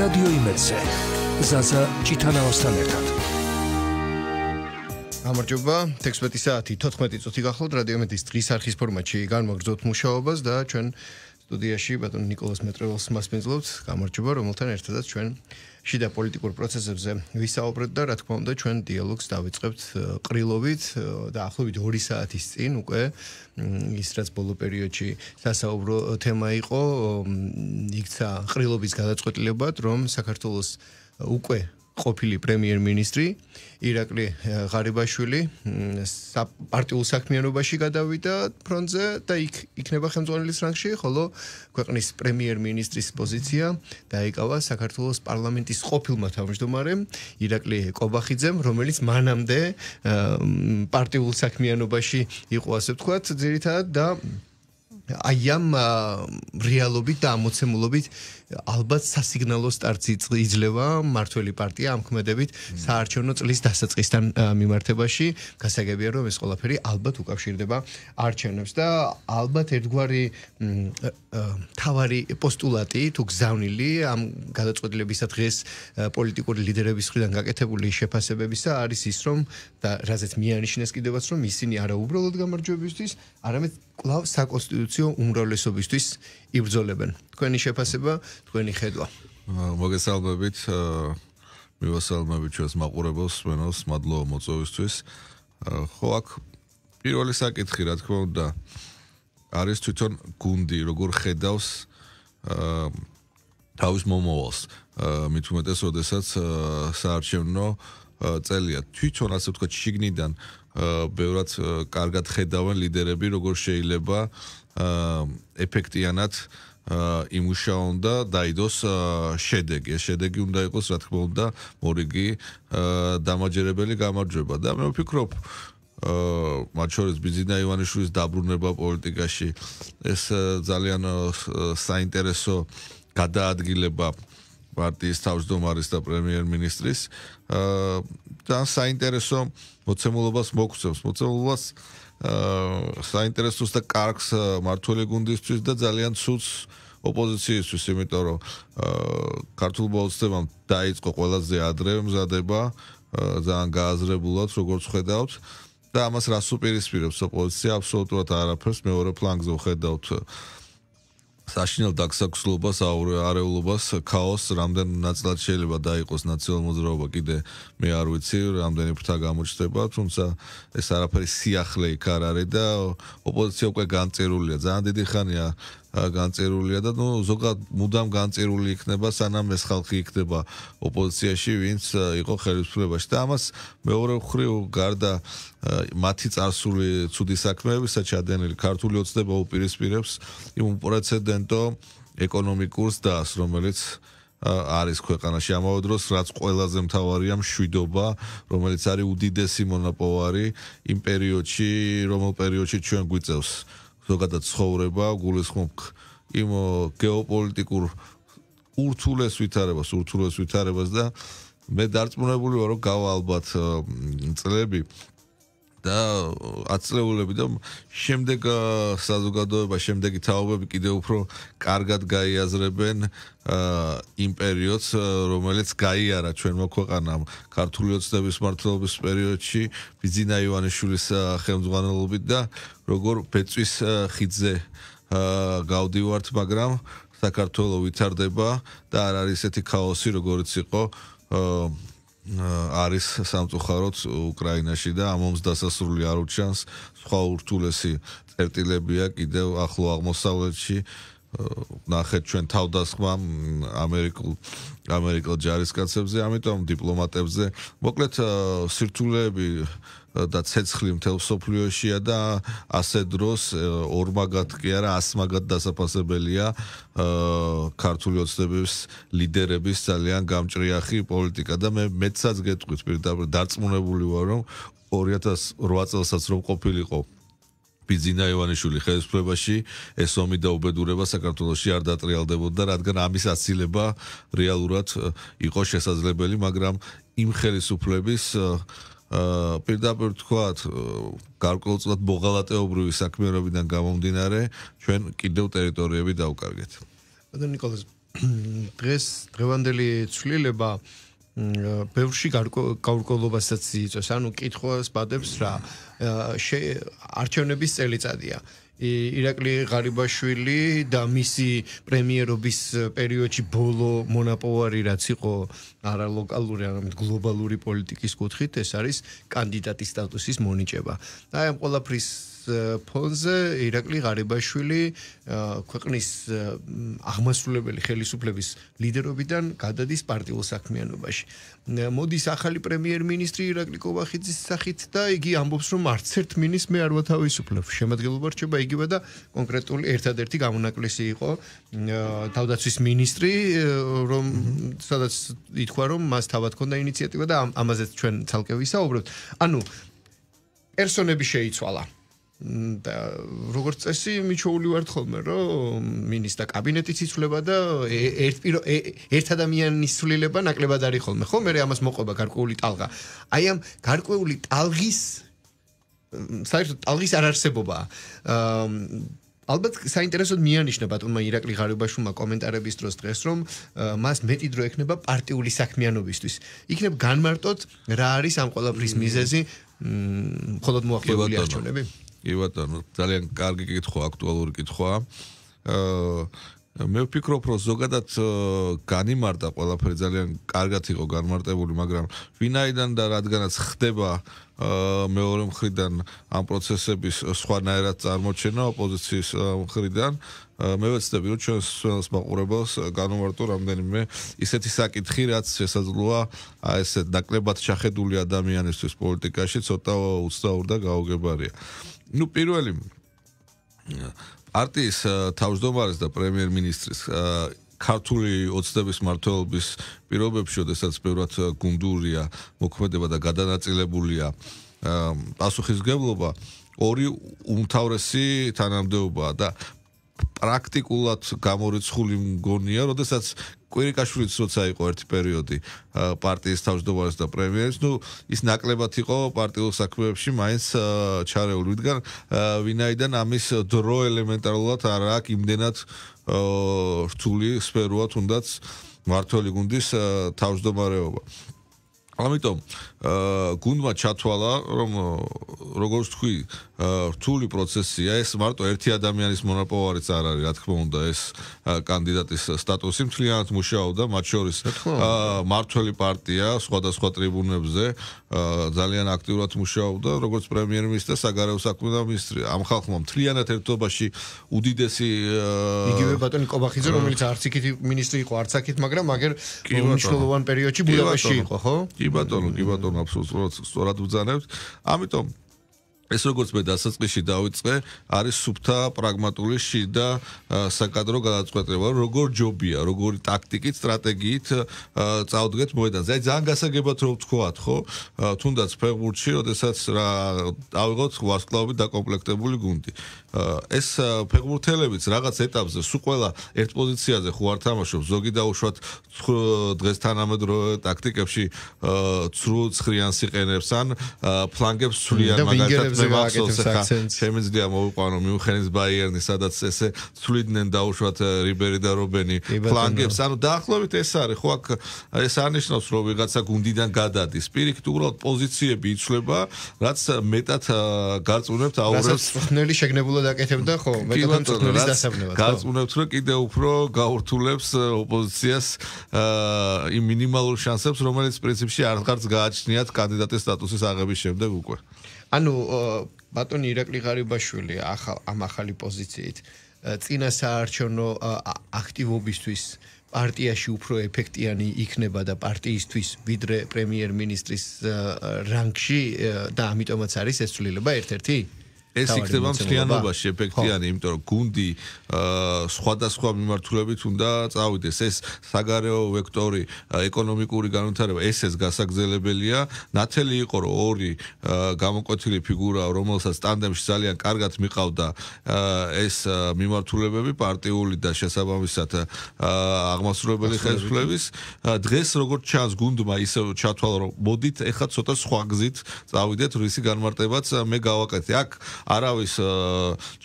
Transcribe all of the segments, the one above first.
რადიო იმედზე ზაზა ჭითანავასთან ერთად გამარჯობა 16:10 14 წუთი გახლავთ რადიო იმედის დღის არქის ფორმატში განმოგზავნოთ მუშაობას და ჩვენ სტუდიაში ბატონ نيكოლას მეტრევალს მასპინძლობთ. გამარჯობა, რომელთან ერთადაც ჩვენ შიდა პოლიტიკურ პროცესებზე ვისაუბრებთ და რა თქმა უნდა ჩვენ დიალოგს დავიწყებთ ყრილობით და ახლობით 2 საათის წინ უკვე ის რაც ბოლო პერიოდში სასაუბრო თემა იყო იქცა ყრილობის გადაწყვეტილებად რომ საქართველოს უკვე ყოფილი პრემიერ-მინისტრი ირაკლი ღარიბაშვილი პარტიულ საქმიანობაში გადავიდა ფრონტზე და იქ იქნება ხელმძღვანელის რანგში, ხოლო ქვეყნის პრემიერ-მინისტრის პოზიცია დაიკავა საქართველოს პარლამენტის ყოფილმა თავმჯდომარემ ირაკლი კობახიძემ, რომელიც მანამდე პარტიულ საქმიანობაში იყო, ასე ვთქვათ, ძირითადად და აი ამ რეალობით და ამოცემულობით ალბათ სასიგნალო სტარტი იძლევა მართველი პარტია ამქმედებით საარჩევნო წლის დასაწყისთან მიმართებაში გასაგებია რომ ეს ყველაფერი ალბათ უკავშირდება არჩევნებს და ალბათ ერთგვარი თავარი პოსტულატი თუ გზავნილი ამ გადაწყვეტილებისა დღეს პოლიტიკური ლიდერების მხრიდან გაკეთებული შეფასებებისა არის ის რომ და რაზეც მიანიშნეს კიდევაც რომ ისინი არა უბრალოდ გამარჯვებისთვის არამედ კлау საკონსტიტუციო უმრავლესობისთვის იბრძოლებენ. თქვენი შეფასება, თქვენი ხედვა. მოგესალმებით. მივასალმებით ჩვენს მაყურებელს, მენოს მადლობა მოწვევისთვის. ხო, აქ პირველი საკითხი, რა თქმა უნდა, არის თვითონ გუნდი, როგორ ხედავს აა თავის მომავალს. აა მით უმეტეს, ოდესაც საარჩევნო წელია. თვითონ ასე ვთქვათ, შიგნიდან აა ბევრად კარგად ხედავენ ლიდერები როგორ შეიძლება ეფექტიანად იმუშაონ და დაიდოს შედეგი. შედეგი უნდა იყოს რა თქმა უნდა მორიგი დამაჯერებელი გამარჯვება და მე ვფიქრობ აა მათ შორის ბიზინა ივანიშვილის დაბრუნება პოლიტიკაში ეს ძალიან საინტერესო გადაადგილება აა პარტიის თავმჯდომარის და პრემიერ-მინისტრის აა და საინტერესო მოცემულობას მოგვცემს მოცემულობას აა საინტერესოს და კარგს მართული გუნდისთვის და ძალიან ცუც ოპოზიციისთვის, იმიტომ რომ აა ქართულ ბოლშევიკებთან დაიწყო ყველაზე ადრე მზადება ძალიან გააზრებულად, როგორც ხედავთ და ამას რას უპირისპირებს ოპოზიცია აბსოლუტურად არაფერს მეორე ფლანგზე ხედავთ აა საშინელ დაქსაქსლობას, არეულობას, ქაოსს რამდენ ნაწილად შეიძლება დაიყოს ნაციონალური მოძრაობა კიდე მე არ ვიცი რამდენი ფრთა გამოჩნდება, თუმცა ეს არაფერი სიახლე იქ არ არის და ოპოზიცია უკვე განწერულია, ძალიან დიდი ხანია განწერულია და ნუ ზოგადად მუდამ განწერული იქნება, სანამ ეს ხალხი იქნება ოპოზიციაში, ვინც იყო ხელისუფლებაში და ამას მეორე მხრივ გარდა მათი წარსული ცუდი საქმეებისა ჩადენილი ქართული ოცნება უპირისპირებს იმ უპრეცედენტო ეკონომიკურს დას, რომელიც არის ქვეყანაში ამავე დროს რაც ყველაზე მთავარია მშვიდობა რომელიც არის უდიდესი მონოპოვარი იმ პერიოდში რომელ პერიოდში ჩვენ გვიწევს ზოგადად ცხოვრება გულისხმობ იმ გეოპოლიტიკურ ურთულეს ვითარებას ურთულეს ვითარებას და მე დარწმუნებული ვარ რომ გავა ალბათ წლები და აცლეულები და შემდეგ საზოგადოება, შემდეგი თაობები კიდევ უფრო კარგად გაიაზრებენ იმ პერიოდს, რომელიც გაიარა ჩვენ მოქვეყანამ ქართული ოცნების მართლობის პერიოდში ბიძინა ივანიშვილის ხელმძღვანელობით და როგორ ბეწვის ხიძე გავდივართ, მაგრამ საქართველოს ვითარდება და არ არის ესეთი ქაოსი, როგორც იყო არის სამწუხაროდ უკრაინაში და ამომს დასასრული არ უჩანს სხვა ურთულესი წერტილებია კიდევ ახლო აღმოსავლეთში ნახეთ ჩვენ თავდასხმა ამერიკულ ამერიკელ ჯარისკაცებზე ამიტომ დიპლომატებზე მოკლედ სირთულეები და ცეცხლი მთელ სოფლიოშია და ასე დროს ორმაგად კი არა ასმაგად დასაფასებელია ქართული ოცნებების ლიდერების ძალიან გამჭრიახი პოლიტიკა და მე მეცაც გეტყვით პირდაპირ დარწმუნებული ვარ რომ 2008 წელსაც რომ ყოფილიყო ბიძინა ივანიშვილი ხელისუფლებაში ეს ომი და უბედურება საქართველოსში არ დატრიალდებოდა რადგან ამის აცილება რეალურად იყო შესაძლებელი მაგრამ იმ ხელისუფლების აა პირდაპირ თქვათ გარკვეულწილად მოღალატეობრივი საქმიანობიდან გამომდინარე ჩვენ კიდევ ტერიტორიები დავკარგეთ. ბატონ نيكოლას hm, დღეს დღევანდელი ცვლილება hm, ბევრში გარკვეულობასაც იწვევს. ანუ კითხვას ბადებს რა არჩევნების წელიწადია. აა ირაკლი ღარიბაშვილი და მისი პრემიერობის პერიოდში ბოლო მონაპოვარი რაც იყო არა ლოკალური არამედ გლობალური პოლიტიკის კუთხით ეს არის კანდიდატის სტატუსის მონიჭება. აი ამ ყოლაფრის ფონზე ირაკლი ღარიბაშვილი ქვეყნის აღმასრულებელი ხელისუფლების ლიდერობიდან გადადის პარტიულ საქმიანობაში. მოდის ახალი პრემიერ-მინისტრი ირაკლი კობახიძის სახით და იგი ამბობს, რომ არც ერთ მინისტრს მე არ ვათავისუფლებ. შემადგენლობა რჩება იგივე და კონკრეტული ერთადერთი გამონაკლისი იყო თავდაცვის მინისტრი, რომ სადაც ითქვა, რომ მას თავად ქონდა ინიციატივა და ამაზეც ჩვენ თალკე ვისაუბრებთ. ანუ პერსონები შეიცვალა. და როგორც წესი მიჩოული ვარ თხოლმე რომ მინისტრა კაბინეტიც იცვლება და ერთ ერთ ადამიანის ცვლილება ნაკლებად არის ხოლმე ხო მე ამას მოყვება გარკვეული ტალღა აი ამ გარკვეული ტალღის საერთოდ ტალღის არარსებობა ალბათ საინტერესოდ მიანიშნა ბატონმა ირაკლი ღარიბაშვილმა კომენტარების დროს დღეს რომ მას მეტი დრო ექნება პარტიული საქმიანობისთვის იქნებ განმარტოთ რა არის ამ ყოლაფრის მიზეზი მ ხოლოდ მოახლოებული არჩევნები კი ბატონო, ძალიან კარგი კითხვა, აქტუალური კითხვა. აა მე ვფიქრობ, რომ ზოგადად განიმარტა ყველაფერი ძალიან კარგად იყო განმარტებული, მაგრამ ვინაიდან და რადგანაც ხდება აა მეორე მხრიდან ამ პროცესების სხვანაირად წარმოჩენა ოპოზიციის მხრიდან, მე ვეცდები, რომ ჩვენს ჩვენს მაყურებელს განუმარტო რამდენიმე ისეთი საკითხი, რაც შესაძლოა ესე ნაკლებად ჩახედული ადამიანისთვის პოლიტიკაში ცოტა უცნაური და გაუგებარია. ნუ პირველი э, პარტიის э, თავმჯდომარის და პრემიერ-მინისტრის э, ქართული ოცნების მართლობის პირობებში, შესაძაც ბევრად გუნდურია მოქმედება და გადანაწილებულია პასუხისგებლობა ორი უმთავრესი თანამდებობაა და პრაქტიკულად გამორიცხული მგონია, როდესაც კვირიკაშვილიც როცა იყო ერთი პერიოდი პარტიის თავმჯდომარეს და პრემიერს, ნუ ის ნაკლებად იყო პარტიულ საქმეებში, მაინც ჩარეულ ვიდგან, ვინაიდან ამის დრო ელემენტარულად არ აქვს იმდენად რთული სფეროა თუნდაც მართველი გუნდის თავმჯდომარეობა. ამიტომ გუნდმა ჩათვალა, რომ როგორც თქვი, რთული პროცესია ეს მარტო ერთი ადამიანის მონაპოვარიც არ არის რა თქმა უნდა ეს კანდიდატის სტატუსი მთლიანად მუშაობდა მათ შორის მართველი პარტია სხვადასხვა ტრიბუნებზე ძალიან აქტიურად მუშაობდა როგორც პრემიერ-მინისტრი საგარეო საქმეთა მინისტრი ამ ხალხმა მთლიანად ერთობაში უდიდესი იგივე ბატონი კობახიძე რომელიც არც იქით მინისტრი იყო არც აქით მაგრამ მაგერ მნიშვნელოვან პერიოდში ბუდაპეში იყო ხო კი ბატონო კი ბატონო აბსოლუტურად სწორად უძანებთ ამიტომ ეს როგორც მე დასაწყისში დავიწყე, არის სუფთა პრაგმატული შიდა საკადრო გადაწყვეტება, როგორ ჯობია, როგორი ტაქტიკით, სტრატეგიით წავდგეთ მოედანზე. აი ძალიან გასაგებად რომ თქვათ, ხო? თუნდაც ფეგურჩი, ოდესაც რა დავიღოთ ვარსკვლავი დაკომპლექტებული გუნდი. ეს ფეგურთელებიც რაღაც ეტაპზე სულ ყველა ერთ პოზიციაზე ხო არ თამაშობს, ზოგი დაუშვათ დღეს თანამედროვე ტაქტიკებში ცრუ ცხრიანს იყენებს ან ფლანგებს სულიან მაგალითად მე მახსოვს ახლა შემიძლია მოვიყვანო მიუხენის ბაიერნი სადაც ესე ცვლიდნენ დაუშვათ რიბერი და რობენი ფლანგებს ანუ დაახლოებით ეს არის ხო აქ ეს არნიშნავს რომ ვიღაცა გუნდიდან გადადის პირიქით უბრალოდ პოზიციები იცვლება რაც მეტად გაწუნებთ აურებს რაც ხნელი შეგნებულად აკეთებდა ხო მეტად ხნელის დასაბნევას გაწუნებთ რომ კიდე უფრო გაურთულებს ოპოზიციას იმ მინიმალურ შანსებს რომელიც პრინციპში არ ხარც გააჩნიათ კანდიდატის სტატუსის აღების შემდეგ უკვე ანუ ბატონი ირაკლი ღარიბაშვილი ახალ ამ ახალი პოზიციით წინა საარჩევნო აქტივობისთვის პარტიაში უფრო ეფექტიანი იქნება და პარტიისთვის ვიდრე პრემიერ-მინისტრის რანგში და ამიტომაც არის ეს ცვლილება ერთ-ერთი? ეს იქნება მსხვილობაში ეფექტიანი, იმიტომ რომ გუნდი სხვადასხვა მიმართულებით უნდა წავიდეს. ეს საგარეო ვექტორი, ეკონომიკური განვითარება, ეს ეს გასაგრძელებელია. ნათელი იყო რომ ორი გამოკვეთილი ფიგურა, რომელსაც სტანდემში ძალიან კარგად მიყავდა ეს მიმართულებები პარტიული და შესაბამისად აღმასრულებელი ხელისუფლების, დღეს როგორც ჩანს გუნდმა ისე ჩათვალა რომ მოდით ეხა ცოტა სხვა გზით წავიდეთ, რისი განმარტებაც მე გავაკეთე. აქ არავის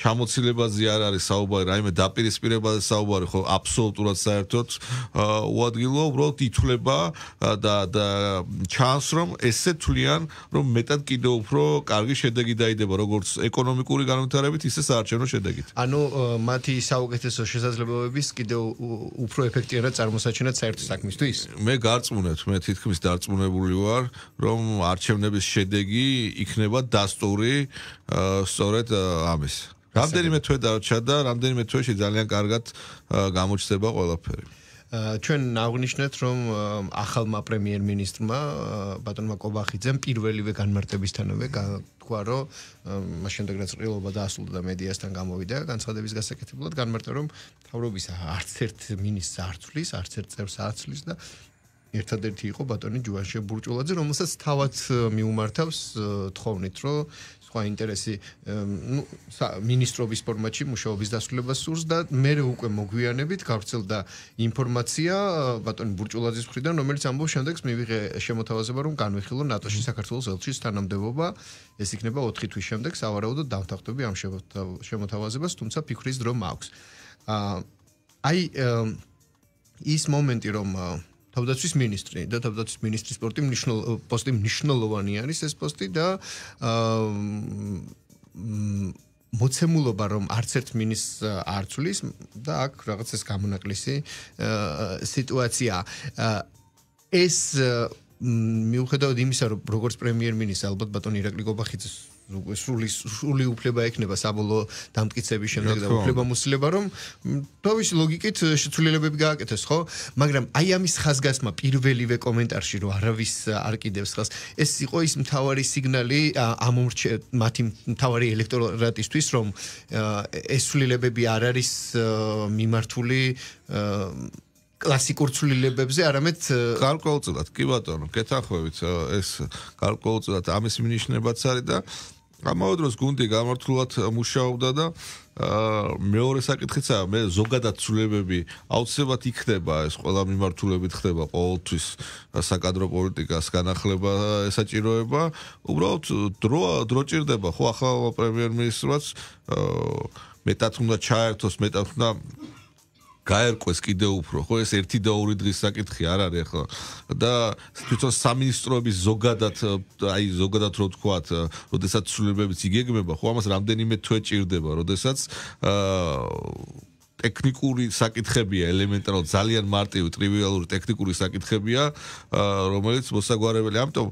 ჩამოცილებაზე არ არის საუბარი, რაიმე დაპირისპირებაზე საუბარი ხო აბსოლუტურად საერთოდ უადგილო, უბრალოდ ითვლება და და ჩანს რომ ესე თვლიან რომ მეტად კიდევ უფრო კარგი შედეგი დაიდება როგორც ეკონომიკური განვითარებით, ისე საარჩევნო შედეგით. ანუ მათი საუკეთესო შესაძლებლობების კიდევ უფრო ეფექტიანად წარმოსაჩინოთ საერთო საქმისთვის. მე გარწმუნებ, მე თითქმის დარწმუნებული ვარ, რომ არჩევნების შედეგი იქნება დასტური სწორედ ამის. რამდენიმე თვე დარჩა და რამდენიმე თვეში ძალიან კარგად გამოჩნდა ყველაფერი. ჩვენ აღნიშნეთ, რომ ახალმა პრემიერ-მინისტრმა ბატონმა კობახიძემ პირველივე განმარტებისთანავე თქვა, რომ მას შემდეგ რაც ყრილობა დაასრულდა მედიასთან გამოვიდა განცხადების გასაკეთებლად, განმარტა რომ თავრობის არცერთ მინისტრს არ წვლის, არცერთ წევს არ წვლის და ერთადერთი იყო ბატონი ჯუანშე ბურჭულაძე, რომელსაც თავად მიუმართავს თხოვნით, რომ სხვა ინტერესი ნუ მინისტრობის ფორმატში მუშაობის დასრულებას სურს და მე უკვე მოგვიანებით გავრცელდა ინფორმაცია ბატონი ბურჭულაძის მხრიდან რომელიც ამბობს შემდეგს მივიღე შემოთავაზება რომ განვიხილო ნატოში საქართველოს ელჩის თანამდებობა ეს იქნება 4 თვის შემდეგ სავარაუდოდ დამთავრდება ამ შემოთავაზებას თუმცა ფიქრის დრო მაქვს აი ის მომენტი რომ თავდაცვის მინისტრი და თავდაცვის მინისტრის პოსტი მნიშვნელ პოსტი მნიშვნელოვანი არის ეს პოსტი და აა მოცემულობა რომ არც ერთ მინისტს არ ცulis და აქ რაღაც ეს გამონაკლისი სიტუაცია ეს მიუხედავად იმისა რომ როგორც პრემიერ-მინისტრი ალბათ ბატონი ირაკლი გობახიძეს უკვე სრული სრული უფლება ექნება საბოლოო დამტკიცების შემდეგ და უფლებამოსილება რომ თავის ლოგიკით შეცვლილებები გააკეთოს ხო მაგრამ აი ამის ხაზგასმა პირველივე კომენტარში რომ არავის არ კიდევს ხას ეს იყო ის მთავარი სიგნალი ამომრჩე მათი მთავარი ელექტორატისთვის რომ ეს სრულილებები არ არის მიმართული კლასიკურ ცვლილებებზე არამედ გარკვეულწილად კი ბატონო გეთანხმებით ეს გარკვეულწილად ამის მნიშვნელობაც არის და ამავე დროს გუნდი გამართლულად მუშაობდა და მეორე საკითხიცაა მე ზოგადად ცვლილებები აუცილებლად იქნება ეს ყველა მიმართულებით ხდება ყოველთვის საკადრო პოლიტიკას განახლება ესაჭიროება უბრალოდ დრო დრო ჭირდება ხო ახალ პრემიერ-მინისტრს მეტად უნდა ჩაერთოს მეტად უნდა გაერკვეს კიდე უფრო ხო ეს 1 და 2 დღის საკითხი არ არის ხო და თვითონ სამინისტროების ზოგადად აი ზოგადად რო თქვათ როდესაც ცვლილებებიც იგეგმება ხო ამას რამდენიმე თვე ჭირდება როდესაც აა ტექნიკური საკითხებია ელემენტარულად ძალიან მარტივი ტრივიალური ტექნიკური საკითხებია რომელიც მოსაგვარებელი ამიტომ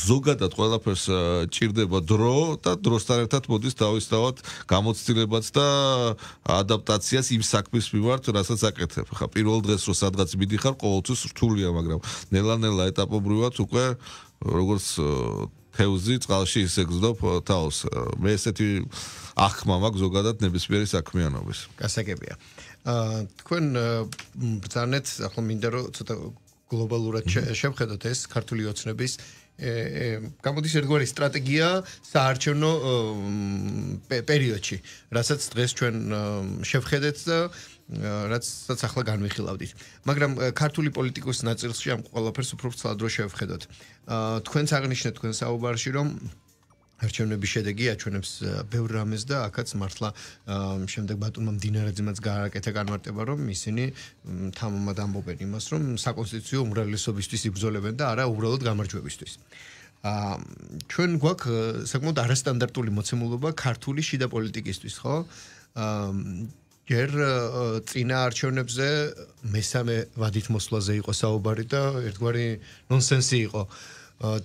ზოგადად ყველაფერს ჭირდება დრო და დროსთან ერთად მოდის თავისთავად გამოცდილებაც და ადაპტაციას იმ საქმის მიმართ რასაც აკეთებ ხა პირველ დღეს რო სადღაც მიდიხარ ყოველთვის რთულია მაგრამ ნელა-ნელა ეტაპობრივად უკვე როგორც ფეუზი წყალში ისე გძდობ თავს. მე ესეთი ახმა მაქვს ზოგადად ნებისმიერი საქმიანობის. გასაგებია. აა თქვენ ბრძანეთ, ახლა მინდა რომ ცოტა გლობალურად შევხედოთ ეს ქართული ოცნების ე გამოდის ერთგვარი სტრატეგია საარჩევნო პერიოდში, რასაც დღეს ჩვენ შევხედეთ და რაცაც ახლა განვიხილავდით. მაგრამ ქართული პოლიტიკოსის ნაწილში ამ ყველაფერს უფრო ცალად რო შევხედოთ. თქვენც აღნიშნეთ თქვენ საუბარში რომ არჩევნების შედეგი აჩვენებს ბევრ რამეს და ახაც მართლა შემდეგ ბატონმა მდინარეძემაც გააკეთა განმარტება რომ ისინი თამამად ამბობენ იმას რომ საკონსტიტუციო უმრავლესობისთვის იბრძოლებენ და არა უბრალოდ გამარჯვებისთვის. ა ჩვენ გვაქვს საკმაოდ არასტანდარტული მოცემულობა ქართული შიდა პოლიტიკისთვის, ხო? აა ჯერ წინა არჩევნებზე მესამე ვადით მოსვლაზე იყო საუბარი და ერთგვარი ნონსენსი იყო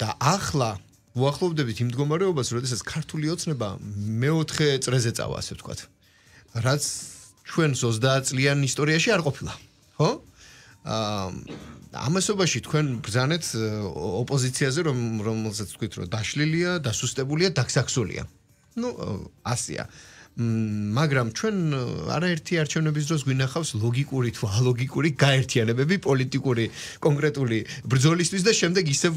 და ახლა ვუახლოვდებით იმ მდგომარეობას, როდესაც ქართული ოცნება მეოთხე წრეზე წავა, ასე ვთქვათ. რაც ჩვენ 30 წლიან ისტორიაში არ ყოფილა, ხო? აა ამასობაში თქვენ ბრძანეთ ოპოზიციაზე, რომ რომელსაც თქვით, რომ დაშლილია, დასუსტებულია, დაქსაქსულია. ну, Азия. მაგრამ ჩვენ არაერთი არჩევნების დროს გვინახავს ლოგიკური თუ ალოგიკური გაერთიანებები პოლიტიკური კონკრეტული ბრძოლისთვის და შემდეგ ისევ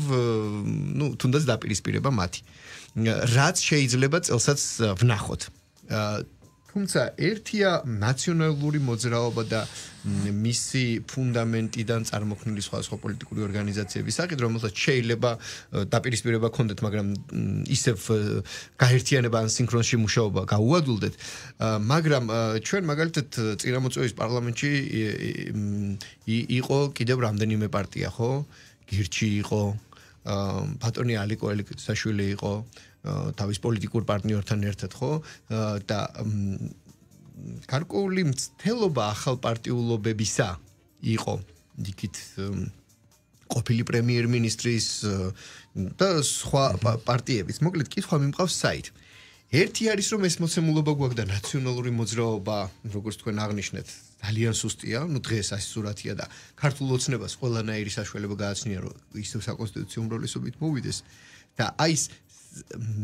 ну თუნდაც დაპირისპირება მათი რაც შეიძლება წელსაც ვნახოთ თუმცა ერთია ნაციონალური მოძრაობა და მისი ფუნდამენტიდან წარმოქმნილი სხვადასხვა პოლიტიკური ორგანიზაციების საკითხი, რომელსაც შეიძლება დაპირისპირება ქონდეთ, მაგრამ ისევ გაერთიანება ან სინქრონში მუშაობა გაუადვილდეთ. მაგრამ ჩვენ მაგალითად წინამოწევის პარლამენტში იყო კიდევ რამდენიმე პარტია, ხო? გირჩი იყო, ბატონი ალიკო ელიკაშვილი იყო. თავის პოლიტიკურ პარტნიორთან ერთად, ხო? და კარკული მცდელობა ახალპარტიულობებისა იყო იქით ყოფილი პრემიერ-მინისტრის და სხვა პარტიების. მოკლედ, კითხვა მიმყავს საით. ერთი არის რომ ეს მოცემულობა გვაქვს და ნაციონალური მოძრაობა, როგორც თქვენ აღნიშნეთ, ძალიან სუსტია, ну დღეს ასე სურათია და ქართულ ოცნებას ყველანაირი საშუალება გააჩნია რომ ისო საკონსტიტუციო უმრავლესობით მოვიდეს და აი ეს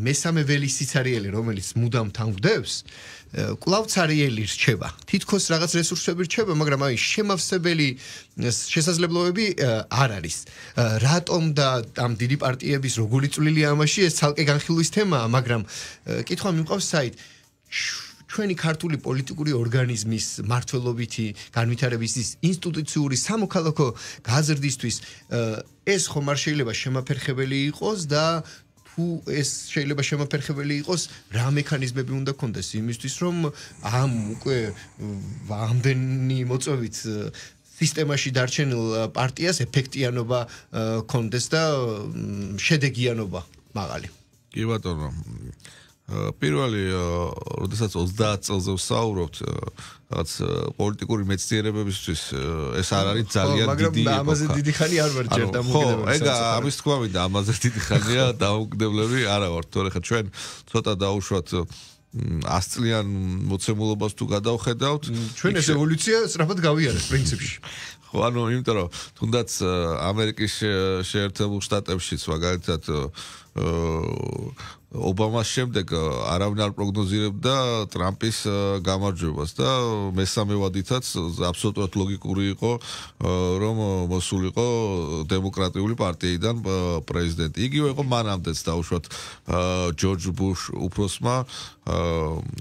მესამე ველისიცარიელი რომელიც მუდამ თანხდებს კლავცარიელი რჩება თითქოს რაღაც რესურსები რჩება მაგრამ აი შემავსებელი შესაძლებლობები არ არის რატომ და ამ დიდი პარტიების როგორი წვლილი ამაში ეს ცალკე განხილვის თემაა მაგრამ კითხვა მიყვავს საით ჩვენი ქართული პოლიტიკური ორგანიზმის მართლობიტი განვითარების ინსტიტუციური სამოქალაქო გაზრდისთვის ეს ხომ არ შეიძლება შემაფერხებელი იყოს და თუ ეს შეიძლება შემოფერხებელი იყოს, რა მექანიზმები უნდა კონდეს იმისთვის, რომ ამ უკვე ამდენი მოწვევით სისტემაში დარჩენილ პარტიას ეფექტიანობა კონდეს და შედეგიანობა მაღალი. კი ბატონო, პირველი, როდესაც 30 წელზე ვსაუბრობთ, რაღაც პოლიტიკური მეცნიერებებისთვის ეს არ არის ძალიან დიდი მაგრამ ამაზე დიდი ხანი არ ვარ ჯერ დამოუკიდებლობა. ხო, ეგა ამის თქმა მინდა ამაზე დიდი ხანია დამოუკიდებლები არა ვარ, თორე ხა ჩვენ ცოტა დაუშვათ 100 წლიან მოცემულობას თუ გადავხედავთ, ჩვენ ეს ევოლუცია სწრაფად გავიარეს პრინციპში. ხო, ანუ იმიტომ რომ თუნდაც ამერიკის შეერთებულ შტატებშიც მაგალითად ობამას შემდეგ э, არავინარ პროგნოზირებდა ტრამპის э, გამარჯვებას და მესამე ვადითაც აბსოლუტურად ლოგიკური იყო э, რომ მოსულიყო დემოკრატიული პარტიიდან პრეზიდენტი. იგივე იყო მანამდეც დაუშვათ ჯორჯ ბუშ უფროსმა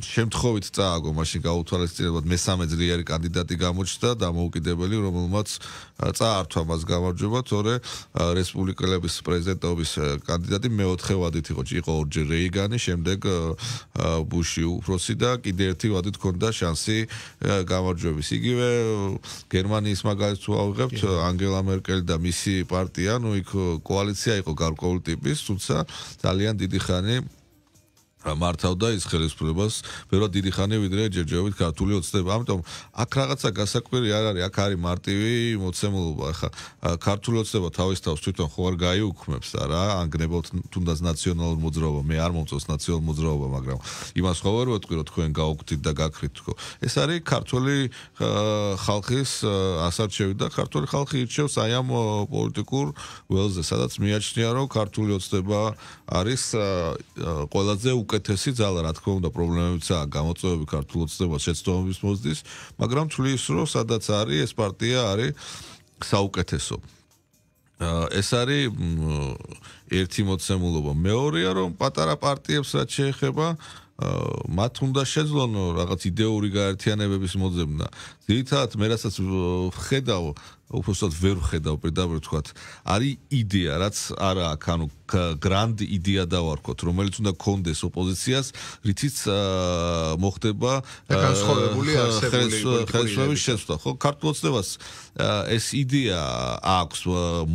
შემთხვევით წააგო მაშინ გაუთვალისწინებლად მესამე ძლიერი კანდიდატი გამოჩნდა და მოუკიდებელი რომელმაც წაართვა მას გამარჯობა თორე რესპუბლიკელების პრეზიდენტობის კანდიდატი მეოთხე ვადით იყო იყო ორჯერ რეიგანი შემდეგ ბუში უფროსი და კიდე ერთი ვადით ქონდა შანსი გამარჯვების იგივე გერმანიის მაგალითს ვაუღებთ ანგელა მერკელი და მისი პარტია ნუ იქ კოალიცია იყო გარკვეული ტიპის თუმცა ძალიან დიდი ხანი მართავდა ის ხელისუფლებას, ბევრად დიდი ხანი ვიდრე ჯერჯერობით ქართული ოცნება. ამიტომ აქ რაღაცა გასაკვირი არ არის, აქ არის მარტივი მოცემულობა. ახლა ქართული ოცნება თავისთავად თვითონ ხوار გაიუქმებს რა, ანგნებოთ თუნდაც ნაციონალურ მოძრაობა, მე არ მომწონს ნაციონალურ მოძრაობა, მაგრამ იმას ხوار ვეტყვირო თქვენ გაუგდით და გაქრით თქო. ეს არის ქართული ხალხის ასარჩევი და ქართული ხალხი ირჩევს აი ამ პოლიტიკურ ველზე, სადაც მიაჩნია რომ ქართული ოცნება არის ყველაზე უკეთესი ძალა რა თქმა უნდა პრობლემებიცა გამოწვევები ქართულოცდება შეცდომების მოძდის მაგრამ თulis რო სადაც არის ეს პარტია არის საუკეთესო ეს არის ერთი მოცემულობა მეორეა რომ პატარა პარტიებს რაც შეეხება მათ უნდა შეძლონ რაღაც იდეური გაერთიანებების მოძებნა ძირითადად მე რასაც ხედავ უფრო სწორად ვერ ხედავ პირდაპირ თქვა არის იდეა რაც არა აქ ანუ გრანდ იდეა დავარქოთ, რომელიც უნდა კონდეს ოპოზიციას, რითიც მოხდება განსხვავებული არსებული ხელშეკრულების შეცვლა, ხო? ქართლოცნებას ეს იდეა აქვს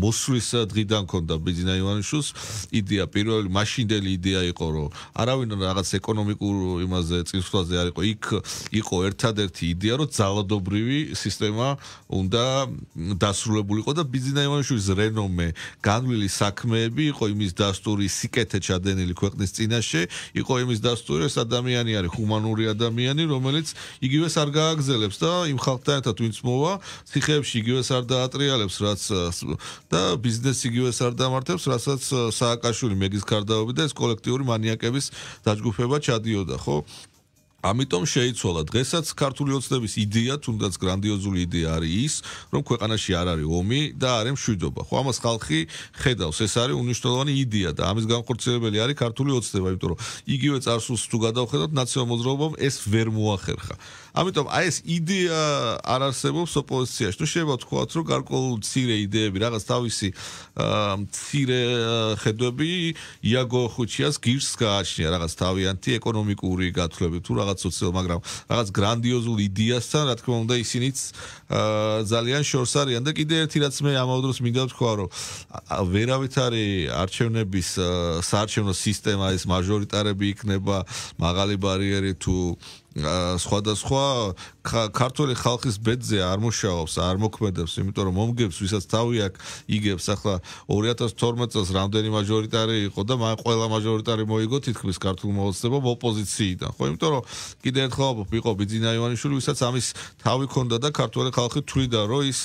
მოსვლის დღიდან ქონდა ბიძინა ივანიშვილს, იდეა პირველი მაშინდელი იდეა იყო, რომ არავინ რაღაც ეკონომიკურ იმაზე წინსვლაზე არ იყო, იქ იყო ერთადერთი იდეა, რომ ძალადობრივი სისტემა უნდა დასრულებულიყო და ბიძინა ივანიშვილის რენომე, განვლილი საქმეები იყო იმ იმის დასტური სიკეთე ჩადენილი ქვეყნის წინაშე, იყო იმის დასტური, ეს ადამიანი არის ჰუმანური ადამიანი, რომელიც იგივეს არ გააგზელებს და იმ ხალხთან ერთად ვინც მოვა, ციხეებში იგივეს არ დაატრიალებს, რაც და ბიზნესი იგივეს არ დამართებს, რასაც სააკაშვილი მეგის კარდაობი და ეს კოლექტიური მანიაკების დაჯგუფება ჩადიოდა, ხო? ამიტომ შეიცვალა დღესაც ქართული ოცნების იდეა, თუნდაც гранდიოზული იდეა არის ის, რომ ქვეყანაში არ არის ომი და არ არის მშვიდობა. ხო ამას ხალხი ხედავს, ეს არის უნიშნელოვანი იდეა და ამის განხორციელებელი არის ქართული ოცნება, იმიტომ რომ იგივე წარსულს თუ გადავხედოთ, ნაციონალურ მოძრაობამ ეს ვერ მოახერხა. ამიტომ აი ეს იდეა არ არსებობს ოპოზიციაში. თუ შეიძლება თქვათ, რომ გარკვეულ ცირე იდეები, რაღაც თავისი ცირე ხედვები იაგო ხუჩიას გირს გააჩნია რაღაც თავიანთი ეკონომიკური გათვლები თუ რაღაც ცოცხალ, მაგრამ რაღაც гранდიოზულ იდეასთან, რა თქმა უნდა, ისინიც ძალიან შორს არიან და კიდე ერთი რაც მე ამავე დროს მინდა ვთქვა, რომ ვერავით არის არჩევნების საარჩევნო სისტემა ეს მაჟორიტარები იქნება, მაღალი ბარიერი თუ სხვადასხვა ქართული ხალხის ბედზე არ მუშაობს, არ მოქმედებს, იმიტომ რომ მომგებს, ვისაც თავი აქვს, იგებს. ახლა 2012 წელს რამდენი მაჟორიტარი იყო და მან ყველა მაჟორიტარი მოიგო თითქმის ქართულ მოოცნებობ ოპოზიციიდან, ხო? იმიტომ რომ კიდე ერთხელ იყო ბიძინა ივანიშვილი, ვისაც ამის თავი ქონდა და ქართული ხალხი თვლიდა, რომ ის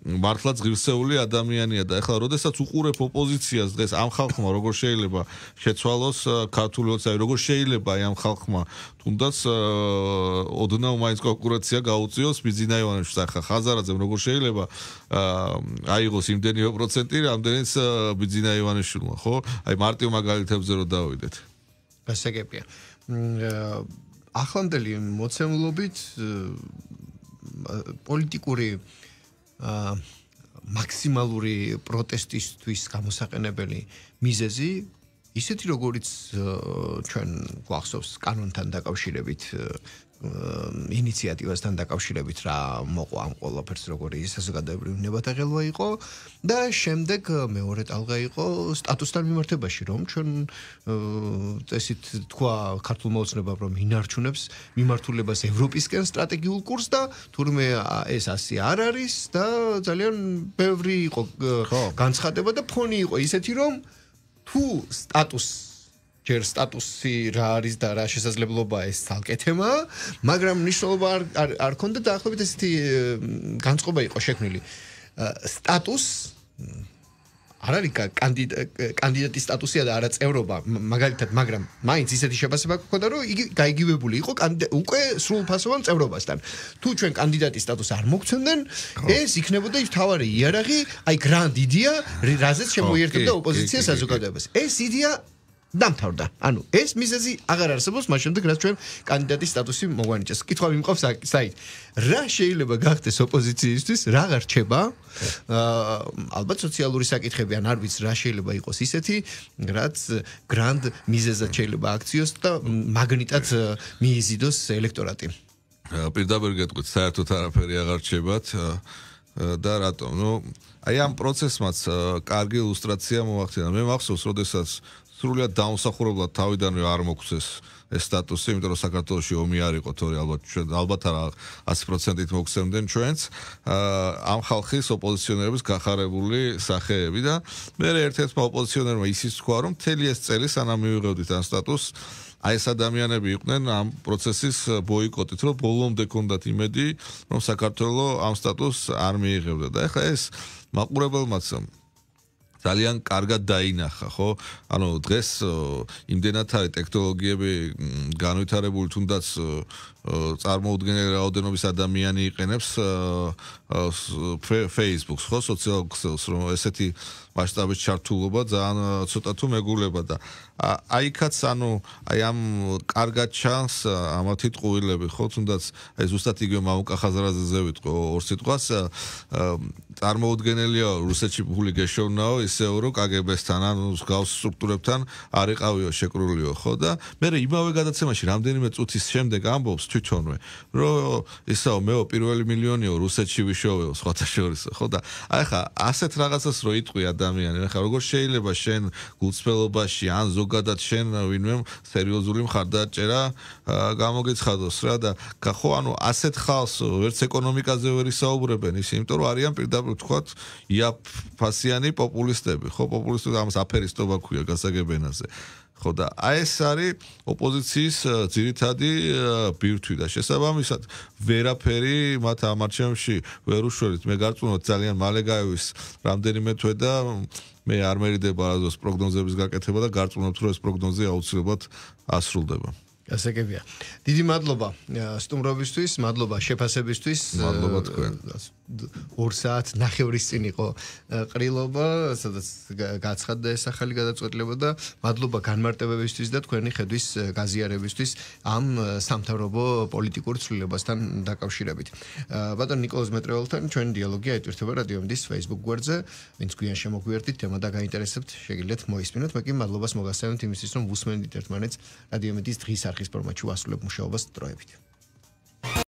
მართლაც ღირსეული ადამიანია და ახლა როდესაც უყურებ ოპოზიციას დღეს ამ ხალხმა როგორ შეიძლება შეცვალოს ქართული ოცნება როგორ შეიძლება ამ ხალხმა თუნდაც ოდნავ მაინც კონკურენცია გაუწიოს ბიზნაიონებს და ხაზარაძემ როგორ შეიძლება აიღოს იმდენი პროცენტი რამდენიც ბიზნაიონიშულა ხო აი მარტივ მაგალითებზე რო დავიდეთ გასაგებია ახლანდელი მოცემულობით პოლიტიკური მაქსიმალური პროტესტისთვის გამოსაყენებელი მიზეზი ისეთი როგორიც ჩვენ გვახსოვს კანონთან დაკავშირებით ინიციატივასთან დაკავშირებით რა მოყვა ამ ყველაფერს როგორი საზოგადოებრივი ნებათა ხელვა იყო და შემდეგ მეორე ტალღა იყო სტატუსთან მიმართებაში რომ ჩვენ წესით თქვა ქართულ მოოცნებამ რომ ინარჩუნებს მიმართულებას ევროპისკენ სტრატეგიულ კურს და თურმე ეს ასე არ არის და ძალიან ბევრი იყო განცხადება და ფონი იყო ისეთი რომ თუ სტატუსი ჯერ სტატუსი რა არის და რა შესაძლებლობაა ეს თალკეთემა, მაგრამ ნიშნულობა არ არ ქონდა დაახლოებით ესეთი განწყობა იყო შექმნილი. სტატუს არ არის კანდიდატი კანდიდატის სტატუსია და არა წევრობა მაგალითად მაგრამ მაინც ისეთი შეფასება გქონდა რომ იგი გაიგივებული იყო უკვე სრულფასოვან წევრობასთან თუ ჩვენ კანდიდატის სტატუსი არ მოგცემდნენ ეს იქნებოდა ის თავარი იარაღი აი გრანდ იდეა რაზეც შემოიერთებდა ოპოზიციას საზოგადოებას ეს იდეა დამთავრდა. ანუ ეს მიზეზი აღარ არსებობს მას შემდეგ რაც ჩვენ კანდიდატის სტატუსი მოგვანიჭეს. კითხვა მიმყავს საით. რა შეიძლება გახდეს ოპოზიციისთვის, რა გარჩება? ალბათ სოციალური საკითხები ან არ ვიცი რა შეიძლება იყოს ისეთი, რაც გრანდ მიზეზად შეიძლება აქციოს და მაგნიტად მიიზიდოს ელექტორატი. პირდაპირ გეტყვით, საერთოდ არაფერი აღარ ჩებათ და რატომ? ნუ აი ამ პროცესმაც კარგი ილუსტრაცია მოახდინა. მე მახსოვს, როდესაც სრულად დაუსახურებლად თავიდანვე არ მოგწეს ეს სტატუსი, იმიტომ რომ საქართველოში ომი არ იყო, თორე ალბათ ჩვენ ალბათ არა 100%-ით მოგცემდნენ ჩვენს ამ ხალხის ოპოზიციონერების გახარებული სახეები და მე ერთ-ერთმა ოპოზიციონერმა ისიც თქვა, რომ მთელი ეს წელი სანამ მივიღებდით ამ სტატუსს აი ეს ადამიანები იყვნენ ამ პროცესის ბოიკოტით, რომ ბოლომდე კონდათ იმედი, რომ საქართველოს ამ სტატუსს არ მიიღებდა. და ეხლა ეს მაყურებელმაც ძალიან კარგად დაინახა, ხო? ანუ დღეს იმდენად არის ტექნოლოგიები განვითარებული, თუნდაც წარმოუდგენელი რაოდენობის ადამიანი იყენებს Facebook-ს, ხო, social ქსელს, რომ ესეთი მასშტაბის ჩართულობა ძალიან ცოტა თუ მეგულება და აი კაც ანუ აი ამ კარგად ჩანს ამათი ტყუილები ხო თუნდაც აი ზუსტად იგივე მაუკა ხაზარაძე ზევიტყო ორ სიტყვას წარმოუდგენელია რუსეთში ფული გეშოვნაო ისეო რო კგბსთან ან მსგავს სტრუქტურებთან არ იყავიო შეკრულიო ხო და მე იმავე გადაცემაში რამდენიმე წუთის შემდეგ ამბობს თვითონვე რომ ისაო მეო პირველი მილიონიო რუსეთში ვიშოვეო სხვათა შორისო ხო და აი ხა ასეთ რაღაცას რო იტყვი ადამიანი ხა როგორ შეიძლება შენ გულწრფელობაში ან ზოგადად შენ ვინმე სერიოზული მხარდაჭერა გამოგიცხადოს რა და ხო ანუ ასეთ ხალს ვერც ეკონომიკაზე ვერისაუბრებენ ისე იმიტომ რომ არიან პირდაპირ თქვათ იაფასიანი პოპულისტები ხო პოპულისტები ამას აფერისტობა ქვია გასაგებენაზე ხო და აი ეს არის ოპოზიციის ძირითადი ბირთვი და შესაბამისად ვერაფერი მათ ამარჩევში ვერ უშველით მე გარწმუნოთ ძალიან მალე გაივის რამდენიმე თვე და მე არ მერიდება რაზოს პროგნოზების გაკეთება და გარწმუნოთ რომ ეს პროგნოზი აუცილებლად ასრულდება გასაგებია დიდი მადლობა სტუმრობისთვის მადლობა შეფასებისთვის მადლობა თქვენ 2 საათს ნახევრის წინ იყო ყრილობა, სადაც გაცხადდა ეს ახალი გადაწყვეტილება და მადლობა განმარტებებისთვის და თქვენი ხედვის გაზიარებისთვის ამ სამთავრობო პოლიტიკურ ცვლილებასთან დაკავშირებით. ბატონ نيكოლოზ მეტრეველთან ჩვენი დიალოგი აიწერება რადიო მდის Facebook გვერდზე, ვინც გვიან შემოგვიერთდით თემა და გაინტერესებთ, შეგიძლიათ მოისმინოთ. მე კი მადლობას მოგასალმებთ იმისთვის, რომ უსმენდით ერთმანეთს რადიო მდის დღის არქის ფორმატში ასრულებ მუშაობას დროებით.